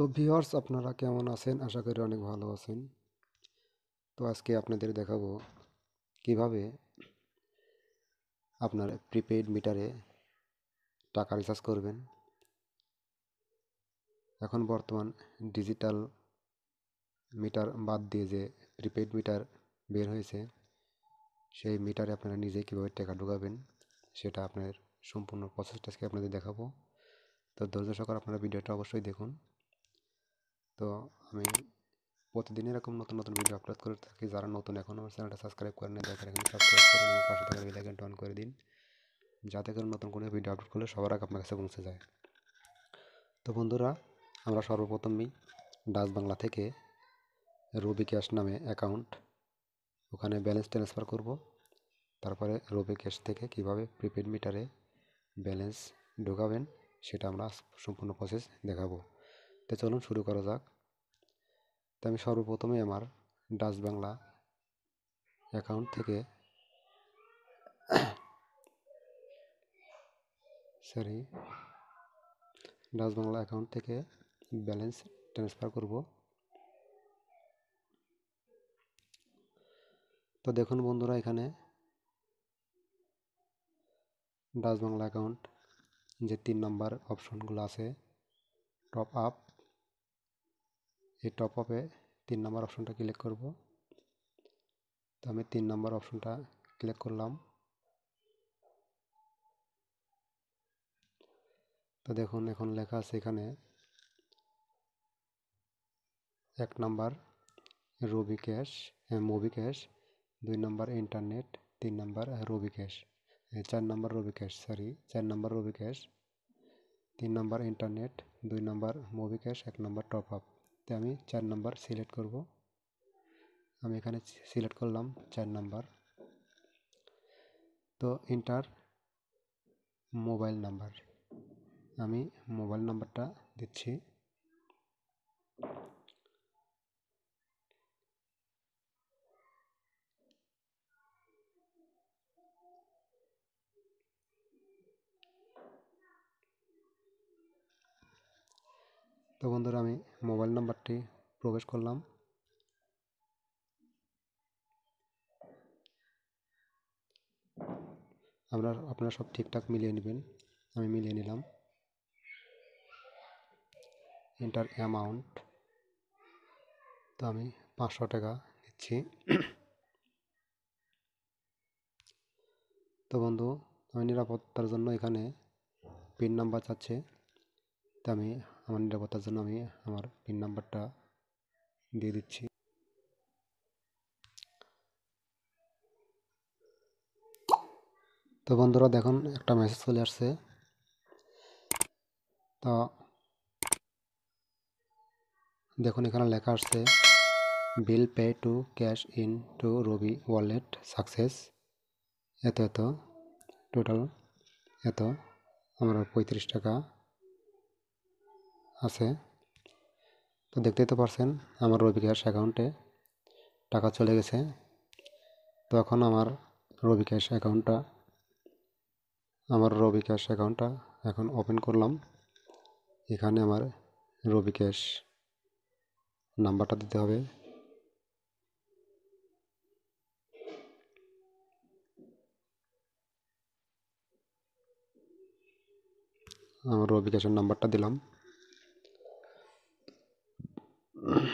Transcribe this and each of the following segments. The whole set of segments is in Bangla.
তো ভিওয়ার্স আপনারা কেমন আছেন আশা করি অনেক ভালো আছেন তো আজকে আপনাদের দেখাবো কিভাবে আপনার প্রিপেইড মিটারে টাকা রিচার্জ করবেন এখন বর্তমান ডিজিটাল মিটার বাদ দিয়ে যে প্রিপেইড মিটার বের হয়েছে সেই মিটারে আপনারা নিজে কীভাবে টাকা ঢোকাবেন সেটা আপনার সম্পূর্ণ প্রসেসটা আজকে আপনাদের দেখাবো তো ধৈর্য সহকারে আপনারা ভিডিওটা অবশ্যই দেখুন তো আমি প্রতিদিন এরকম নতুন নতুন ভিডিও আপলোড করে থাকি যারা নতুন এখন আমার চ্যানেলটা সাবস্ক্রাইব করে নেই দেখে রাখেন সাবস্ক্রাইব করে পাশে থাকা বেল আইকনটা অন করে দিন যাতে করে নতুন কোনো ভিডিও আপলোড করলে সবার আগে আপনার কাছে পৌঁছে যায় তো বন্ধুরা আমরা সর্বপ্রথমেই ডাচ বাংলা থেকে রবি ক্যাশ নামে অ্যাকাউন্ট ওখানে ব্যালেন্স ট্রান্সফার করব তারপরে রবি ক্যাশ থেকে কিভাবে প্রিপেড মিটারে ব্যালেন্স ঢোকাবেন সেটা আমরা সম্পূর্ণ প্রসেস দেখাবো তো চলুন শুরু করা যাক তো আমি সর্বপ্রথমে আমার ডাচ বাংলা অ্যাকাউন্ট থেকে সরি ডাচ বাংলা অ্যাকাউন্ট থেকে ব্যালেন্স ট্রান্সফার করব তো দেখুন বন্ধুরা এখানে ডাচ বাংলা অ্যাকাউন্ট যে তিন নম্বর অপশনগুলো আছে টপ আপ এই টপ আপে তিন নাম্বার অপশনটা ক্লিক করব তো আমি তিন নাম্বার অপশনটা ক্লিক করলাম তো দেখুন এখন লেখা আছে এখানে এক number Robi cash movie cash দুই নাম্বার ইন্টারনেট তিন নাম্বার রবি ক্যাশ চার নাম্বার রবি ক্যাশ সরি চার নাম্বার রবি ক্যাশ তিন নাম্বার ইন্টারনেট দুই নাম্বার মুভি ক্যাশ এক নাম্বার টপ আপ তো আমি চার নাম্বার সিলেক্ট করব আমি এখানে সিলেক্ট করলাম চার নাম্বার তো এন্টার মোবাইল নাম্বার আমি মোবাইল নাম্বারটা দিচ্ছি তো বন্ধুরা আমি মোবাইল নাম্বারটি প্রবেশ করলাম আপনার আপনারা সব ঠিকঠাক মিলিয়ে নেবেন আমি মিলিয়ে নিলাম এন্টার অ্যামাউন্ট তো আমি পাঁচশো টাকা নিচ্ছি তো বন্ধু আমি নিরাপত্তার জন্য এখানে পিন নাম্বার চাচ্ছে তো আমি আমার নিরাপত্তার জন্য আমি আমার পিন নাম্বারটা দিয়ে দিচ্ছি তো বন্ধুরা দেখুন একটা মেসেজ চলে আসছে তো দেখুন এখানে লেখা আসছে bill pay to cash in to Robi wallet success এত এত টোটাল এত আমার পঁয়ত্রিশ টাকা আছে তো দেখতেই তো পারছেন আমার রবি ক্যাশ অ্যাকাউন্টে টাকা চলে গেছে তো এখন আমার রবি ক্যাশ অ্যাকাউন্টটা আমার রবি ক্যাশ অ্যাকাউন্টটা এখন ওপেন করলাম এখানে আমার রবি ক্যাশ নাম্বারটা দিতে হবে আমার রবি ক্যাশের নাম্বারটা দিলাম 嗯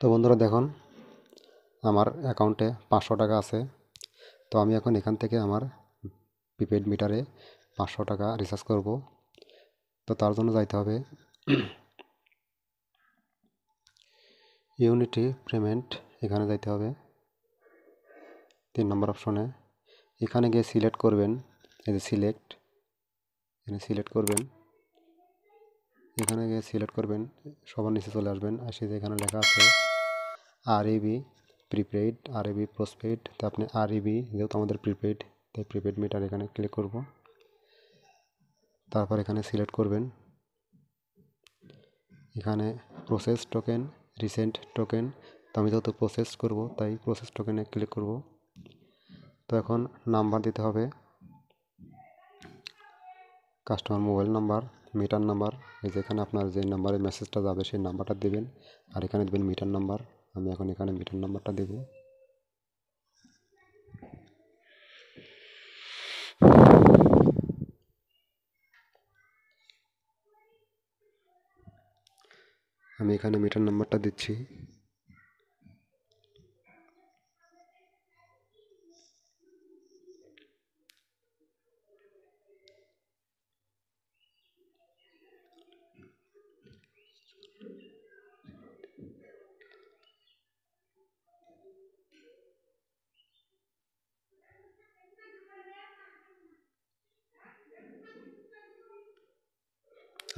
তো বন্ধুরা দেখুন আমার অ্যাকাউন্টে পাঁচশো টাকা আছে তো আমি এখন এখান থেকে আমার প্রিপেড মিটারে পাঁচশো টাকা রিচার্জ করব তো তার জন্য যাইতে হবে ইউনিটি পেমেন্ট এখানে যাইতে হবে তিন নম্বর অপশনে এখানে গিয়ে সিলেক্ট করবেন এই যে সিলেক্ট এখানে সিলেক্ট করবেন এখানে গিয়ে সিলেক্ট করবেন সবার নিচে চলে আসবেন আর সে এখানে লেখা আছে আর ইবি প্রিপেইড আর ইবি পোস্টপেইড তো আপনি আর ইবি যেহেতু আমাদের প্রিপেইড তাই প্রিপেইড মিটার এখানে ক্লিক করব তারপর এখানে সিলেক্ট করবেন এখানে প্রসেস টোকেন রিসেন্ট টোকেন তো আমি যেহেতু প্রসেস করব তাই প্রসেস টোকেনে ক্লিক করব তো এখন নাম্বার দিতে হবে customer mobile number meter number যেখানে আপনার যে নাম্বারে মেসেজটা যাবে সেই নাম্বারটা দেবেন আর এখানে দেবেন মিটার নাম্বার আমি এখন এখানে মিটার নাম্বারটা দেব আমি এখানে মিটার নাম্বারটা দিচ্ছি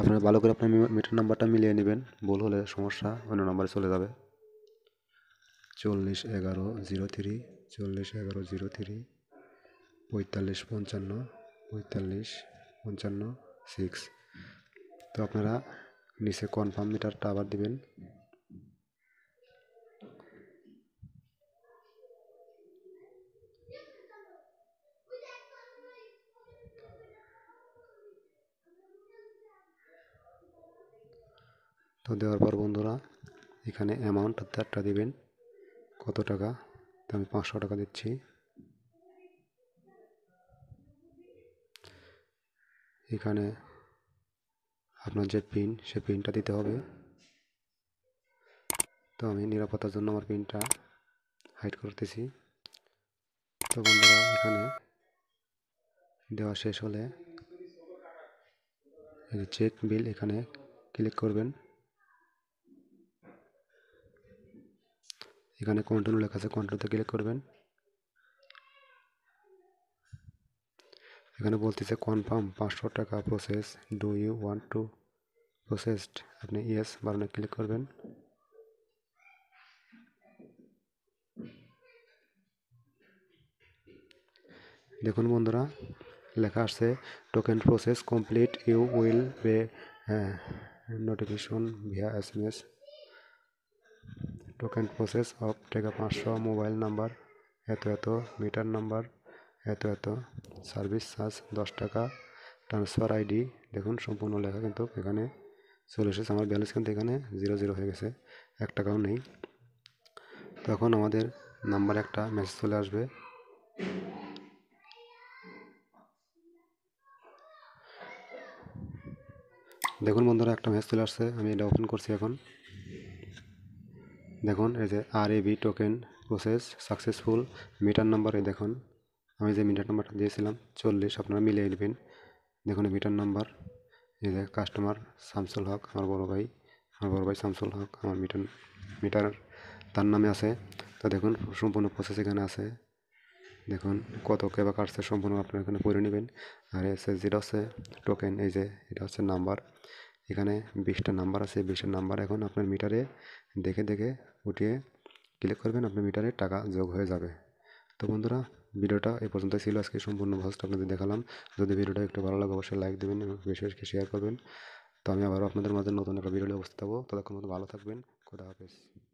আপনারা ভালো করে আপনার মিটার নাম্বারটা মিলিয়ে নেবেন ভুল হলে সমস্যা অন্য নাম্বারে চলে যাবে চল্লিশ এগারো জিরো থ্রি চল্লিশ এগারো জিরো থ্রি পঁয়তাল্লিশ পঞ্চান্ন পঁয়তাল্লিশ পঞ্চান্ন সিক্স তো আপনারা নিচে কনফার্ম মিটারটা আবার দিবেন তো দেওয়ার পর বন্ধুরা এখানে অ্যামাউন্ট একটা দেবেন কত টাকা তো আমি পাঁচশো টাকা দিচ্ছি এখানে আপনার যে পিন সে পিনটা দিতে হবে তো আমি নিরাপত্তার জন্য আমার পিনটা হাইড করতেছি তো বন্ধুরা এখানে দেওয়া শেষ হলে চেক বিল এখানে ক্লিক করবেন এখানে কন্টিনিউ লেখা আছে কন্টিনিউতে ক্লিক করবেন এখানে বলতেছে কনফার্ম 500 টাকা process do you want to process আপনি ইয়েস বারে ক্লিক করবেন দেখুন বন্ধুরা লেখা আছে token process complete you will be notification via SMS token process of টাকা পাঁচশো মোবাইল নাম্বার এত এত মিটার নাম্বার এত এত সার্ভিস চার্জ দশ টাকা ট্রান্সফার আইডি দেখুন সম্পূর্ণ লেখা কিন্তু এখানে চলে এসেছে আমার ব্যালেন্স কিন্তু এখানে জিরো জিরো হয়ে গেছে এক টাকাও নেই তখন আমাদের নাম্বার একটা মেসেজ চলে আসবে দেখুন বন্ধুরা একটা মেসেজ চলে আসছে আমি এটা ওপেন করছি এখন দেখুন এই যে আর এ বি token process successful meter number এই দেখুন আমি যে মিটার নাম্বারটা দিয়েছিলাম চল্লিশ আপনারা মিলিয়ে নেবেন দেখুন মিটার নাম্বার এই যে কাস্টমার শামসুল হক আমার বড় ভাই আমার বড় ভাই শামসুল হক আমার মিটার মিটার তার নামে আছে তো দেখুন সম্পূর্ণ প্রসেস এখানে আছে দেখুন কত কেবা কাটছে সম্পূর্ণ আপনারা এখানে পড়ে নেবেন আর এসে যেটা হচ্ছে টোকেন এই যে এটা হচ্ছে নাম্বার এখানে বিশটা নাম্বার আছে বিশটা নাম্বার এখন আপনার মিটারে দেখে দেখে উঠিয়ে ক্লিক করবেন আপনার মিটারে টাকা যোগ হয়ে যাবে তো বন্ধুরা ভিডিওটা এ পর্যন্ত ছিল আজকে সম্পূর্ণ ভয়েসটা আপনাদের দেখালাম যদি ভিডিওটা একটু ভালো লাগে অবশ্যই লাইক দেবেন এবং বেশি বেশি শেয়ার করবেন তো আমি আবারও আপনাদের মাঝে নতুন একটা ভিডিও অবস্থা থাকবো ততক্ষণ মতো ভালো থাকবেন খোদা হাফেজ